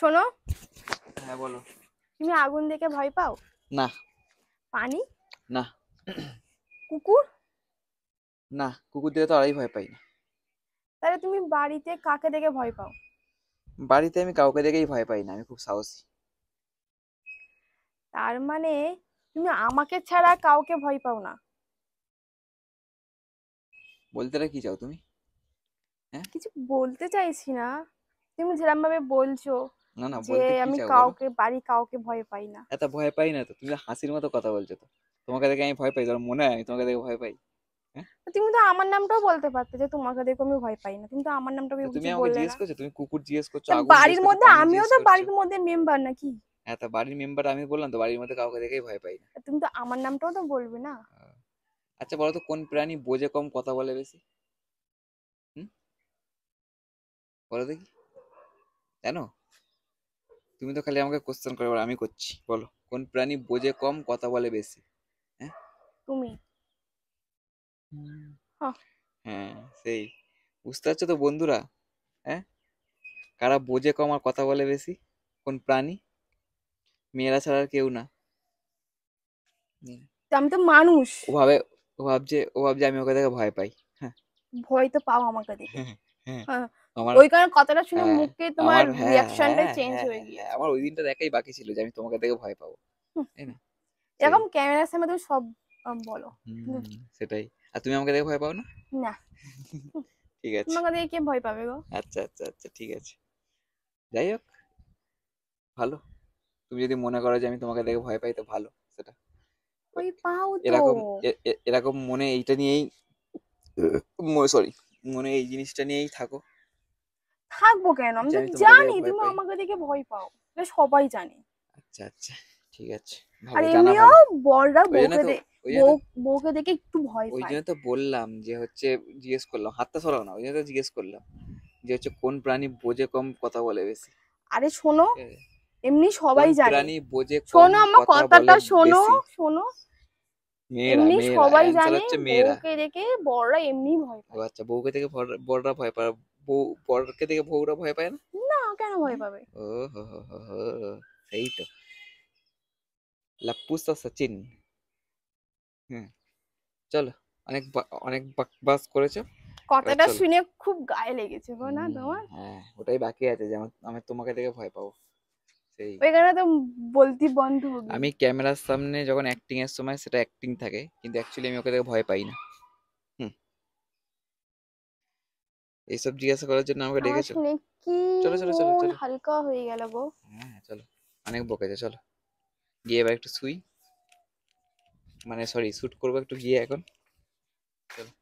শোনো হ্যাঁ বলো তুমি আগুন দেখে ভয় পাও না পানি না কুকুর না কুকুর দেখে তো আড়াই ভয় পাই না তাহলে তুমি বাড়িতে কাকে দেখে ভয় পাও বাড়িতে আমি কাউকে দেখেই ভয় পাই না আমি খুব সাহসী তার মানে তুমি আমাকে ছাড়া কাউকে ভয় পাও না বলতে কি চাও তুমি হ্যাঁ কিছু বলতে চাইছি না তুমি যেরকম ভাবে বলছো না না বলতে কি আমি চাও বলো? কাউকে বাড়ি কাউকে ভয় পাই না এত ভয় পাই না তো তুমি হাসির মতো কথা বলছো তো তোমাকে দেখে আমি ভয় পাই তোমার মনে হয় আমি তোমাকে দেখে ভয় পাই হ্যাঁ? তুমি তো আমার নামটাও বলতে পারতে যে তোমাকে দেখে আমি ভয় পাই না তুমি তো আমার নামটা তো তুমি আমাকে জিজ্ঞেস করছো তুমি কুকুর জিজ্ঞেস করছো আগুন বাড়ির মধ্যে আমিও তো বাড়ির মধ্যে মেম্বার নাকি হ্যাঁ তা বাড়ির মেম্বার আমি বললাম তো বাড়ির মধ্যে কাউকে দেখেই ভয় পাই না তুমি তো আমার নামটাও তো বলবে না আচ্ছা বলো তো কোন প্রাণী বোঝে কম কথা বলে বেশি হুম বলো দেখি জানো তুমি তো খালি আমাকে কোশ্চেন করো আমি করছি বলো কোন প্রাণী বোঝে কম কথা বলে বেশি হ্যাঁ তুমি হ্যাঁ।, হ্যাঁ সেই বুঝতে পারছো তো বন্ধুরা হ্যাঁ কারা বোঝে কম আর কথা বলে বেশি কোন প্রাণী মেয়েরা ছাড়া আর কেউ না আমি তো মানুষ ও ভাবে ও ভাবছে ও ভাবছে আমি ওকে দেখে ভয় পাই ভয় তো পাও আমাকে দেখে হ্যাঁ, হ্যাঁ। হ্যাঁ, ওই কারণে কথাটা শুনে মুখে তোমার রিয়াকশনটা চেঞ্জ হয়ে গিয়ে আমার ওই দিনটা দেখাই বাকি ছিল যে আমি তোমাকে দেখে ভয় পাবো এরকম ক্যামেরার সামনে তুমি সব বলো সেটাই আর তুমি আমাকে দেখে ভয় পাও না না ঠিক আছে তোমাকে দেখে কে ভয় পাবে গো আচ্ছা আচ্ছা আচ্ছা ঠিক আছে যাই হোক ভালো তুমি যদি মনে করো যে আমি তোমাকে দেখে ভয় পাই তো ভালো সেটা ওই পাও তো এরকম এরকম মনে এইটা নিয়েই সরি মনে এই জিনিসটা নিয়েই থাকো থাকবো কেন আমি আচ্ছা, তো জানি তুমি আমাকে দেখে ভয় পাও সবাই জানে আচ্ছা আচ্ছা ঠিক আছে আর এমনিও বড়রা দে দেখে একটু ভয় পায় ওই জন্য তো বললাম যে হচ্ছে জিজ্ঞেস করলাম হাতটা সরাও না ওই জন্য তো জিজ্ঞেস করলাম যে হচ্ছে কোন প্রাণী বোঝে কম কথা বলে বেশি আরে শোনো এমনি সবাই জানে প্রাণী বোঝে শোনো আমার কথাটা শোনো শোনো এমনি সবাই জানে বউকে দেখে বড়রা এমনি ভয় পায় আচ্ছা বউকে বড়রা ভয় পায় বউ বউরা ভয় পায় না না কেন ভয় পাবে ও সেই তো সচিন হুম চলো অনেক অনেক বাকবাস করেছো কথাটা শুনে খুব গায়ে লেগেছে গো না তোমার হ্যাঁ ওটাই বাকি আছে যে আমি তোমাকে দেখে ভয় পাবো তো বলতি বন্ধ আমি ক্যামেরার সামনে যখন অ্যাক্টিং এর সময় সেটা অ্যাক্টিং থাকে কিন্তু অ্যাকচুয়ালি আমি ওকে দেখে ভয় পাই না এইসব জিজ্ঞাসা করার জন্য আমাকে ডেকেছো চলো চলো চলো চলো হালকা হয়ে গেল গো হ্যাঁ চলো অনেক বকেছে চলো গিয়ে এবার একটু শুই মানে সরি শুট করবো একটু গিয়ে এখন চলো